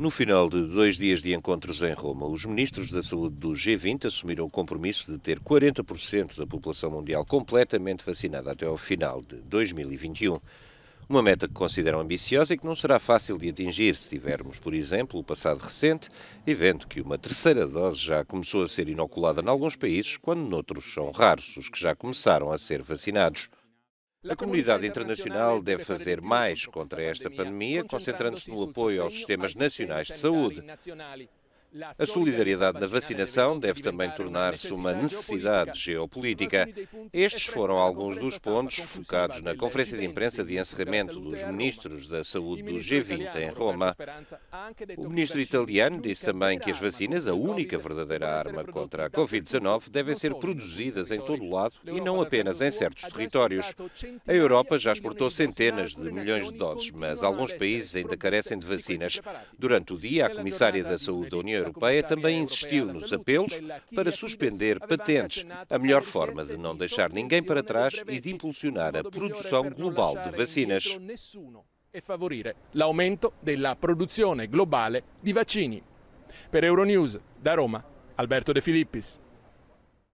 No final de dois dias de encontros em Roma, os ministros da Saúde do G20 assumiram o compromisso de ter 40% da população mundial completamente vacinada até ao final de 2021. Uma meta que consideram ambiciosa e que não será fácil de atingir se tivermos, por exemplo, o passado recente evento vendo que uma terceira dose já começou a ser inoculada em alguns países, quando noutros são raros os que já começaram a ser vacinados. A comunidade internacional é deve fazer mais contra esta pandemia, concentrando-se no apoio aos sistemas nacionais de saúde. A solidariedade na vacinação deve também tornar-se uma necessidade geopolítica. Estes foram alguns dos pontos focados na conferência de imprensa de encerramento dos ministros da saúde do G20 em Roma. O ministro italiano disse também que as vacinas, a única verdadeira arma contra a Covid-19, devem ser produzidas em todo o lado e não apenas em certos territórios. A Europa já exportou centenas de milhões de doses, mas alguns países ainda carecem de vacinas. Durante o dia, a comissária da Saúde da União Europeia também insistiu nos apelos para suspender patentes, a melhor forma de não deixar ninguém para trás e de impulsionar a produção global de vacinas. E favorire l'aumento della produzione globale di vaccini. Per Euronews, da Roma, Alberto De Filippis.